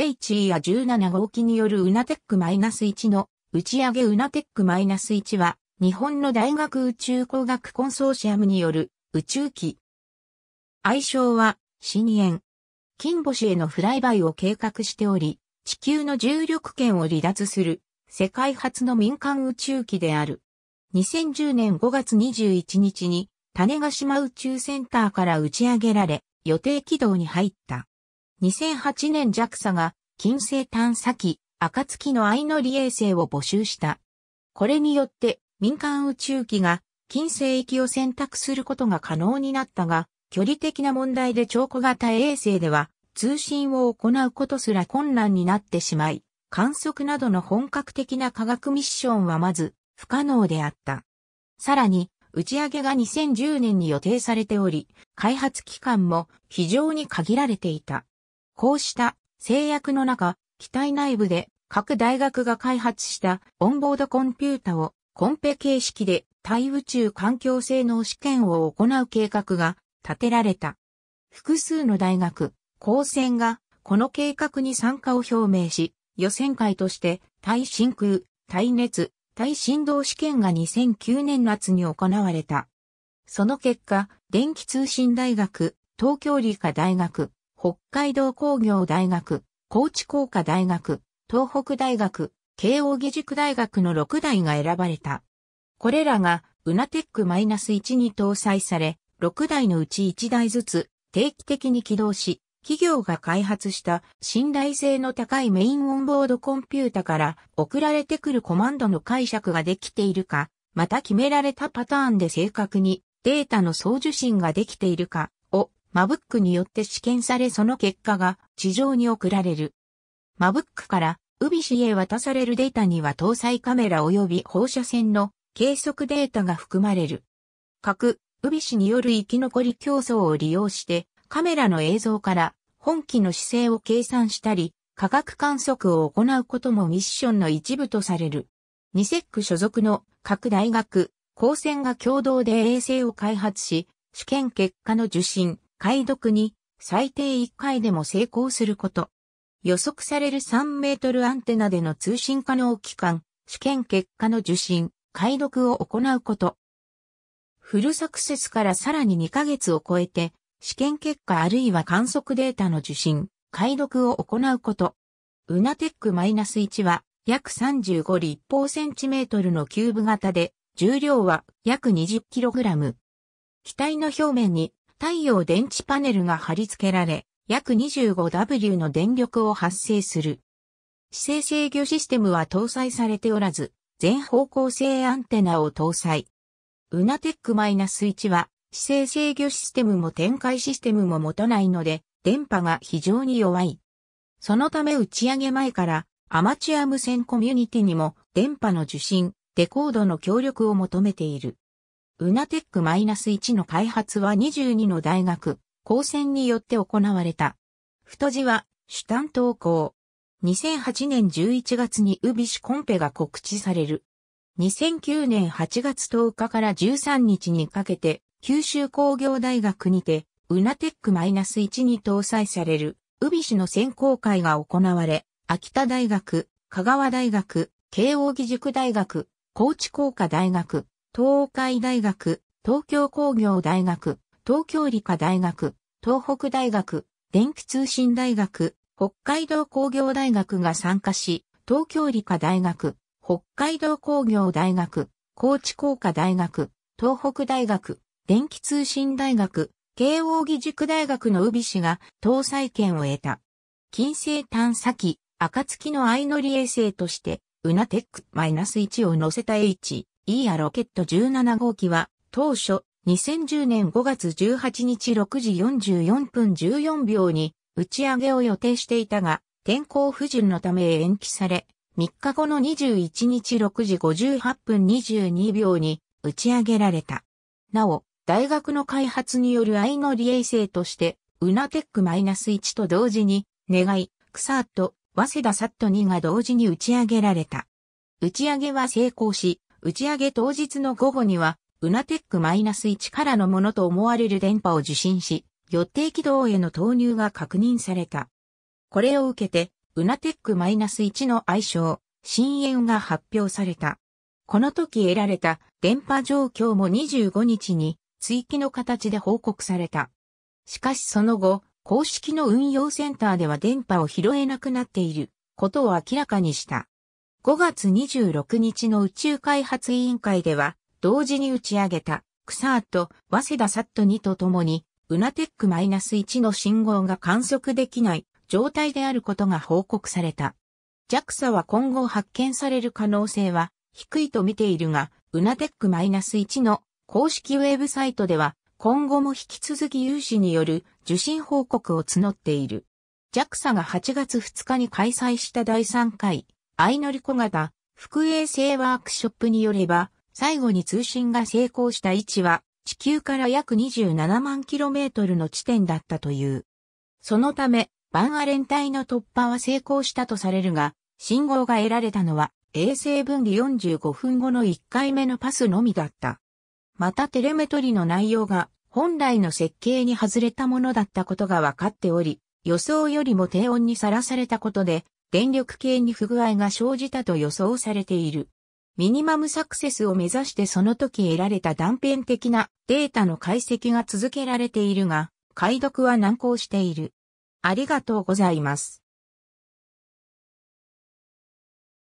HE や17号機によるウナテック -1 の打ち上げウナテック -1 は日本の大学宇宙工学コンソーシアムによる宇宙機。愛称はシニエン。金星へのフライバイを計画しており、地球の重力圏を離脱する世界初の民間宇宙機である。2010年5月21日に種ヶ島宇宙センターから打ち上げられ、予定軌道に入った。2008年 JAXA が金星探査機、暁の相乗り衛星を募集した。これによって民間宇宙機が金星域を選択することが可能になったが、距離的な問題で超小型衛星では通信を行うことすら困難になってしまい、観測などの本格的な科学ミッションはまず不可能であった。さらに、打ち上げが2010年に予定されており、開発期間も非常に限られていた。こうした制約の中、機体内部で各大学が開発したオンボードコンピュータをコンペ形式で対宇宙環境性能試験を行う計画が立てられた。複数の大学、高専がこの計画に参加を表明し、予選会として対真空、対熱、対振動試験が2009年夏に行われた。その結果、電気通信大学、東京理科大学、北海道工業大学、高知工科大学、東北大学、慶応義塾大学の6台が選ばれた。これらが、ウナテック -1 に搭載され、6台のうち1台ずつ、定期的に起動し、企業が開発した信頼性の高いメインオンボードコンピュータから送られてくるコマンドの解釈ができているか、また決められたパターンで正確にデータの送受信ができているかマブックによって試験されその結果が地上に送られる。マブックからウビシへ渡されるデータには搭載カメラ及び放射線の計測データが含まれる。各、ウビシによる生き残り競争を利用してカメラの映像から本機の姿勢を計算したり、科学観測を行うこともミッションの一部とされる。ニセック所属の各大学、高専が共同で衛星を開発し、試験結果の受信、解読に最低1回でも成功すること。予測される3メートルアンテナでの通信可能期間、試験結果の受信、解読を行うこと。フルサクセスからさらに2ヶ月を超えて、試験結果あるいは観測データの受信、解読を行うこと。ウナテック -1 は約35立方センチメートルのキューブ型で、重量は約 20kg。機体の表面に太陽電池パネルが貼り付けられ、約 25W の電力を発生する。姿勢制御システムは搭載されておらず、全方向性アンテナを搭載。ウナテック -1 は姿勢制御システムも展開システムも持たないので、電波が非常に弱い。そのため打ち上げ前からアマチュア無線コミュニティにも電波の受信、デコードの協力を求めている。ウナテック -1 の開発は22の大学、高専によって行われた。太字は、主担投校。2008年11月にウビシコンペが告知される。2009年8月10日から13日にかけて、九州工業大学にて、ウナテック -1 に搭載される、ウビシの選考会が行われ、秋田大学、香川大学、慶応義塾大学、高知工科大学、東海大学、東京工業大学、東京理科大学、東北大学、電気通信大学、北海道工業大学が参加し、東京理科大学、北海道工業大学、高知工科大学、東北大学、電気通信大学、慶応義塾大学の宇美氏が搭載権を得た。金星探査機、暁の相乗り衛星として、ウナテック -1 を乗せた H、イーアロケット17号機は、当初、2010年5月18日6時44分14秒に打ち上げを予定していたが、天候不順のため延期され、3日後の21日6時58分22秒に打ち上げられた。なお、大学の開発による愛の利衛星として、ウナテック -1 と同時に、願い、クサート、早稲田サット2が同時に打ち上げられた。打ち上げは成功し、打ち上げ当日の午後には、ウナテック -1 からのものと思われる電波を受信し、予定軌道への投入が確認された。これを受けて、ウナテック -1 の愛称、深淵が発表された。この時得られた電波状況も25日に追記の形で報告された。しかしその後、公式の運用センターでは電波を拾えなくなっていることを明らかにした。5月26日の宇宙開発委員会では、同時に打ち上げた、クサート、早稲田サット2とともに、ウナテック -1 の信号が観測できない状態であることが報告された。JAXA は今後発見される可能性は低いと見ているが、ウナテック -1 の公式ウェブサイトでは、今後も引き続き有志による受信報告を募っている。JAXA が8月2日に開催した第3回相乗り小型、副衛星ワークショップによれば、最後に通信が成功した位置は、地球から約27万キロメートルの地点だったという。そのため、バンアレン帯の突破は成功したとされるが、信号が得られたのは、衛星分離45分後の1回目のパスのみだった。またテレメトリの内容が本来の設計に外れたものだったことが分かっており、予想よりも低温にさらされたことで電力系に不具合が生じたと予想されている。ミニマムサクセスを目指してその時得られた断片的なデータの解析が続けられているが、解読は難航している。ありがとうございます。